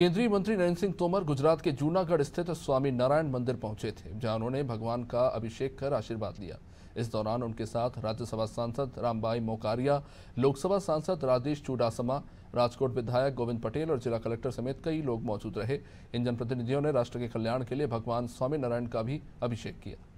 केंद्रीय मंत्री नरेंद्र सिंह तोमर गुजरात के जूनागढ़ स्थित स्वामी नारायण मंदिर पहुंचे थे जहां उन्होंने भगवान का अभिषेक कर आशीर्वाद लिया इस दौरान उनके साथ राज्यसभा सांसद रामबाई मोकारिया लोकसभा सांसद राजेश चूडासमा राजकोट विधायक गोविंद पटेल और जिला कलेक्टर समेत कई लोग मौजूद रहे इन जनप्रतिनिधियों ने राष्ट्र के कल्याण के लिए भगवान स्वामीनारायण का भी अभिषेक किया